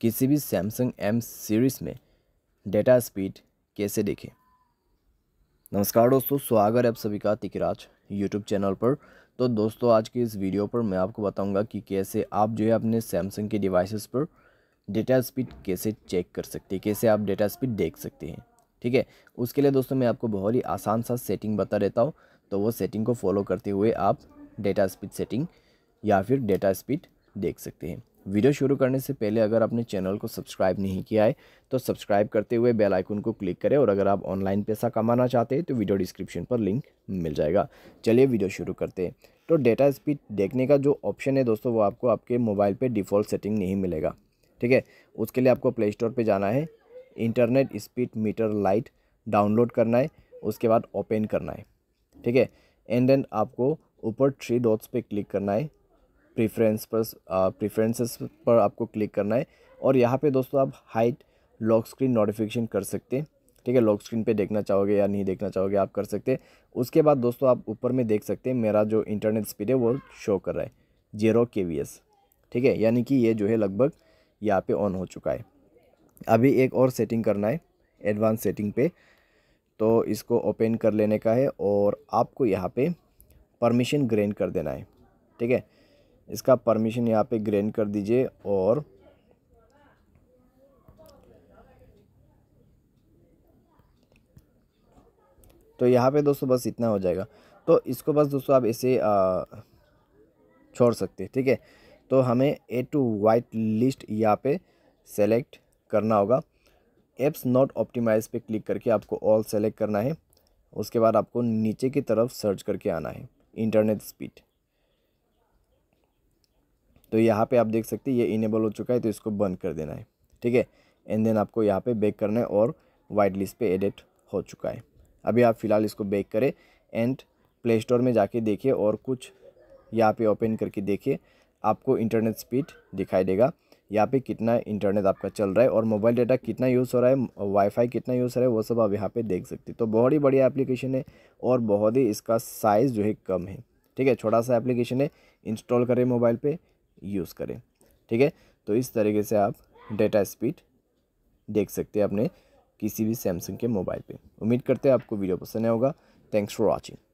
किसी भी Samsung M series में डेटा स्पीड कैसे देखें नमस्कार दोस्तों स्वागत है आप सभी का तिकराज यूट्यूब चैनल पर तो दोस्तों आज के इस वीडियो पर मैं आपको बताऊंगा कि कैसे आप जो है अपने सैमसंग के डिवाइसेस पर डेटा स्पीड कैसे चेक कर सकते हैं कैसे आप डेटा स्पीड देख सकते हैं ठीक है उसके लिए दोस्तों मैं आपको बहुत ही आसान सा सेटिंग बता देता हूँ तो वो सेटिंग को फॉलो करते हुए आप डेटा स्पीड सेटिंग या फिर डेटा स्पीड देख सकते हैं वीडियो शुरू करने से पहले अगर आपने चैनल को सब्सक्राइब नहीं किया है तो सब्सक्राइब करते हुए बेल आइकन को क्लिक करें और अगर आप ऑनलाइन पैसा कमाना चाहते हैं तो वीडियो डिस्क्रिप्शन पर लिंक मिल जाएगा चलिए वीडियो शुरू करते हैं तो डेटा स्पीड देखने का जो ऑप्शन है दोस्तों वो आपको आपके मोबाइल पर डिफ़ॉल्ट सेटिंग नहीं मिलेगा ठीक है उसके लिए आपको प्ले स्टोर पर जाना है internet speed meter lite download करना है उसके बाद ओपन करना है ठीक है एंड देन आपको ऊपर थ्री डॉट्स पे क्लिक करना है प्रेफरेंस पर प्रेफरेंसेस पर आपको क्लिक करना है और यहाँ पे दोस्तों आप हाइट लॉक स्क्रीन नोटिफिकेशन कर सकते हैं ठीक है लॉक स्क्रीन पे देखना चाहोगे या नहीं देखना चाहोगे आप कर सकते हैं उसके बाद दोस्तों आप ऊपर में देख सकते हैं मेरा जो इंटरनेट स्पीड है वो शो कर रहा है जीरो के ठीक है यानी कि ये जो है लगभग यहाँ पर ऑन हो चुका है अभी एक और सेटिंग करना है एडवांस सेटिंग पे तो इसको ओपन कर लेने का है और आपको यहाँ पर परमिशन ग्रेन कर देना है ठीक है इसका परमिशन यहाँ पे ग्रैंड कर दीजिए और तो यहाँ पे दोस्तों बस इतना हो जाएगा तो इसको बस दोस्तों आप इसे छोड़ सकते हैं ठीक है तो हमें ए टू वाइट लिस्ट यहाँ पे सेलेक्ट करना होगा एप्स नॉट ऑप्टिमाइज पे क्लिक करके आपको ऑल सेलेक्ट करना है उसके बाद आपको नीचे की तरफ सर्च करके आना है इंटरनेट स्पीड तो यहाँ पे आप देख सकते हैं ये इनेबल हो चुका है तो इसको बंद कर देना है ठीक है एंड देन आपको यहाँ पे बैक करना है और वाइट लिस्ट पे एडिट हो चुका है अभी आप फ़िलहाल इसको बैक करें एंड प्ले स्टोर में जाके देखिए और कुछ यहाँ पे ओपन करके देखिए आपको इंटरनेट स्पीड दिखाई देगा यहाँ पे कितना इंटरनेट आपका चल रहा है और मोबाइल डाटा कितना यूज़ हो रहा है वाईफाई कितना यूज़ हो रहा है वो सब आप यहाँ पे देख सकते हैं तो बहुत ही बढ़िया एप्लीकेशन है और बहुत ही इसका साइज़ जो है कम है ठीक है छोटा सा एप्लीकेशन है इंस्टॉल करें मोबाइल पे यूज़ करें ठीक है तो इस तरीके से आप डेटा स्पीड देख सकते हैं अपने किसी भी सैमसंग के मोबाइल पे उम्मीद करते हैं आपको वीडियो पसंद आया होगा थैंक्स फॉर वॉचिंग